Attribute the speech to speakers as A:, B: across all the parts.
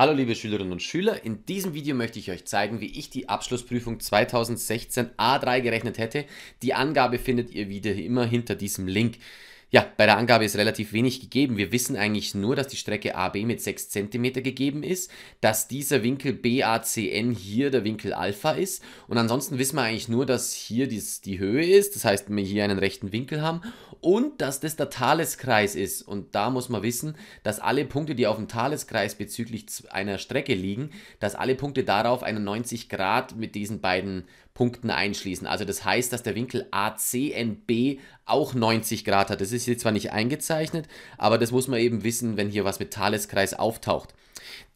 A: Hallo liebe Schülerinnen und Schüler, in diesem Video möchte ich euch zeigen, wie ich die Abschlussprüfung 2016 A3 gerechnet hätte. Die Angabe findet ihr wieder immer hinter diesem Link. Ja, bei der Angabe ist relativ wenig gegeben. Wir wissen eigentlich nur, dass die Strecke AB mit 6 cm gegeben ist, dass dieser Winkel BACN hier der Winkel Alpha ist und ansonsten wissen wir eigentlich nur, dass hier dies, die Höhe ist, das heißt, wir hier einen rechten Winkel haben und dass das der Thaleskreis ist und da muss man wissen, dass alle Punkte, die auf dem Thaleskreis bezüglich einer Strecke liegen, dass alle Punkte darauf einen 90 Grad mit diesen beiden Punkten einschließen. Also das heißt, dass der Winkel ACNB auch 90 Grad hat. Das ist jetzt zwar nicht eingezeichnet, aber das muss man eben wissen, wenn hier was mit Thaleskreis auftaucht.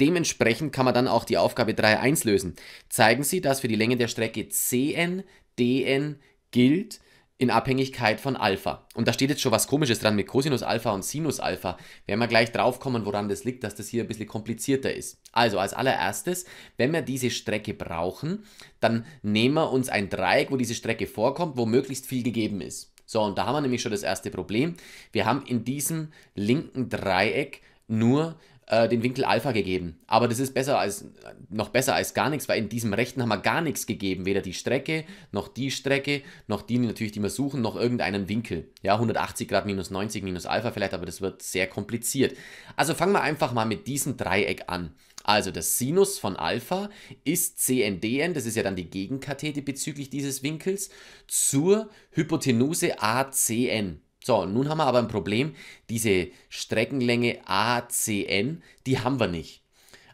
A: Dementsprechend kann man dann auch die Aufgabe 3.1 lösen. Zeigen Sie, dass für die Länge der Strecke CN, DN gilt, in Abhängigkeit von Alpha. Und da steht jetzt schon was Komisches dran mit Cosinus Alpha und Sinus Alpha. Werden wir gleich draufkommen, woran das liegt, dass das hier ein bisschen komplizierter ist. Also als allererstes, wenn wir diese Strecke brauchen, dann nehmen wir uns ein Dreieck, wo diese Strecke vorkommt, wo möglichst viel gegeben ist. So, und da haben wir nämlich schon das erste Problem. Wir haben in diesem linken Dreieck nur äh, den Winkel Alpha gegeben. Aber das ist besser als, noch besser als gar nichts, weil in diesem rechten haben wir gar nichts gegeben. Weder die Strecke, noch die Strecke, noch die natürlich, die wir suchen, noch irgendeinen Winkel. Ja, 180 Grad minus 90 minus Alpha vielleicht, aber das wird sehr kompliziert. Also fangen wir einfach mal mit diesem Dreieck an. Also das Sinus von Alpha ist CNDN, das ist ja dann die Gegenkathete bezüglich dieses Winkels, zur Hypotenuse ACN. So, nun haben wir aber ein Problem. Diese Streckenlänge ACN, die haben wir nicht.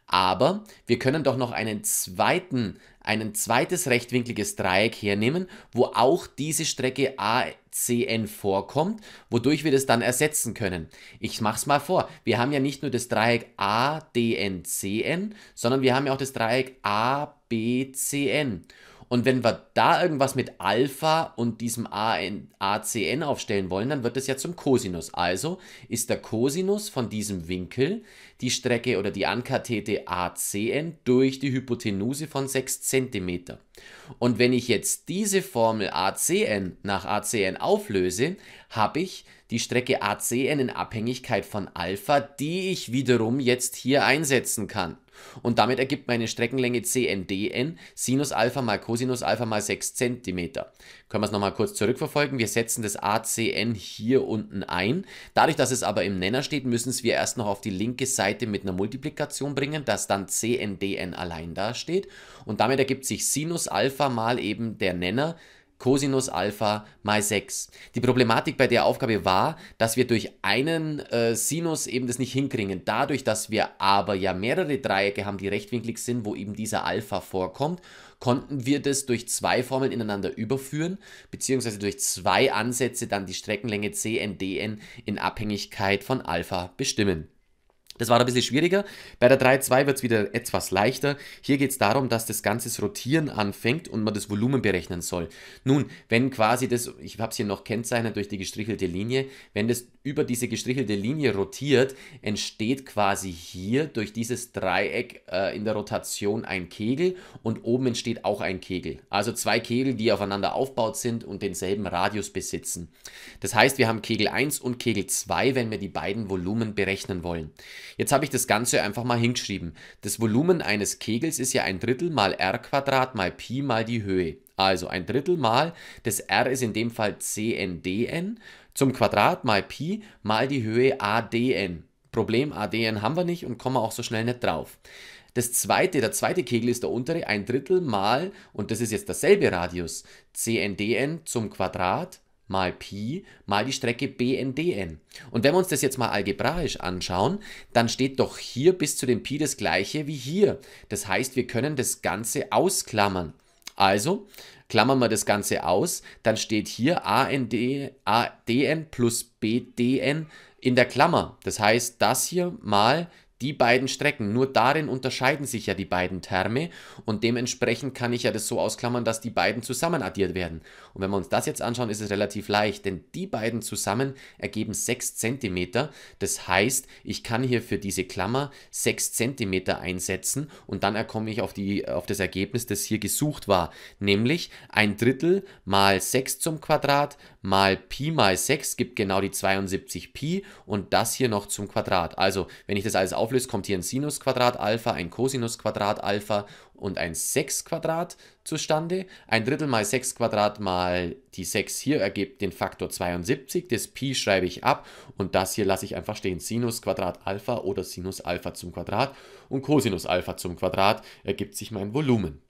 A: Aber wir können doch noch einen zweiten, ein zweites rechtwinkliges Dreieck hernehmen, wo auch diese Strecke ACN vorkommt, wodurch wir das dann ersetzen können. Ich mache es mal vor. Wir haben ja nicht nur das Dreieck ADNCN, sondern wir haben ja auch das Dreieck ABCN. Und wenn wir da irgendwas mit Alpha und diesem ACN aufstellen wollen, dann wird es ja zum Cosinus. Also ist der Cosinus von diesem Winkel die Strecke oder die Ankathete ACN durch die Hypotenuse von 6 cm. Und wenn ich jetzt diese Formel ACN nach ACN auflöse, habe ich die Strecke ACN in Abhängigkeit von Alpha, die ich wiederum jetzt hier einsetzen kann. Und damit ergibt meine Streckenlänge CNDN Sinus Alpha mal Cosinus Alpha mal 6 cm. Können wir es nochmal kurz zurückverfolgen. Wir setzen das ACN hier unten ein. Dadurch, dass es aber im Nenner steht, müssen es wir erst noch auf die linke Seite mit einer Multiplikation bringen, dass dann CNDN allein dasteht. Und damit ergibt sich Sinus Alpha mal eben der Nenner Cosinus Alpha mal 6. Die Problematik bei der Aufgabe war, dass wir durch einen äh, Sinus eben das nicht hinkriegen. Dadurch, dass wir aber ja mehrere Dreiecke haben, die rechtwinklig sind, wo eben dieser Alpha vorkommt, konnten wir das durch zwei Formeln ineinander überführen, beziehungsweise durch zwei Ansätze dann die Streckenlänge CNDN in Abhängigkeit von Alpha bestimmen. Das war ein bisschen schwieriger. Bei der 3.2 wird es wieder etwas leichter. Hier geht es darum, dass das Ganze das Rotieren anfängt und man das Volumen berechnen soll. Nun, wenn quasi das, ich habe es hier noch kennzeichnet durch die gestrichelte Linie, wenn das über diese gestrichelte Linie rotiert, entsteht quasi hier durch dieses Dreieck äh, in der Rotation ein Kegel und oben entsteht auch ein Kegel. Also zwei Kegel, die aufeinander aufgebaut sind und denselben Radius besitzen. Das heißt, wir haben Kegel 1 und Kegel 2, wenn wir die beiden Volumen berechnen wollen. Jetzt habe ich das Ganze einfach mal hingeschrieben. Das Volumen eines Kegels ist ja ein Drittel mal r Quadrat mal Pi mal die Höhe. Also ein Drittel mal, das r ist in dem Fall cndn, zum Quadrat mal Pi mal die Höhe adn. Problem adn haben wir nicht und kommen auch so schnell nicht drauf. Das zweite, der zweite Kegel ist der untere, ein Drittel mal, und das ist jetzt derselbe Radius, cndn zum Quadrat mal Pi mal die Strecke BNDN. Und wenn wir uns das jetzt mal algebraisch anschauen, dann steht doch hier bis zu dem Pi das gleiche wie hier. Das heißt, wir können das Ganze ausklammern. Also klammern wir das Ganze aus, dann steht hier AND, ADN plus BDN in der Klammer. Das heißt, das hier mal die beiden Strecken. Nur darin unterscheiden sich ja die beiden Terme und dementsprechend kann ich ja das so ausklammern, dass die beiden zusammen addiert werden. Und wenn wir uns das jetzt anschauen, ist es relativ leicht, denn die beiden zusammen ergeben 6 cm. Das heißt, ich kann hier für diese Klammer 6 cm einsetzen und dann komme ich auf, die, auf das Ergebnis, das hier gesucht war, nämlich ein Drittel mal 6 zum Quadrat mal Pi mal 6 gibt genau die 72 Pi und das hier noch zum Quadrat. Also, wenn ich das alles auflöse, kommt hier ein Sinus Quadrat Alpha, ein Cosinus Quadrat Alpha und ein 6 Quadrat zustande. Ein Drittel mal 6 Quadrat mal die 6 hier ergibt den Faktor 72. Das Pi schreibe ich ab und das hier lasse ich einfach stehen. Sinus Quadrat Alpha oder Sinus Alpha zum Quadrat und Cosinus Alpha zum Quadrat ergibt sich mein Volumen.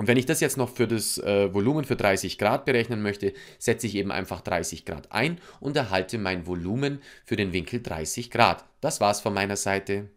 A: Und wenn ich das jetzt noch für das äh, Volumen für 30 Grad berechnen möchte, setze ich eben einfach 30 Grad ein und erhalte mein Volumen für den Winkel 30 Grad. Das war's von meiner Seite.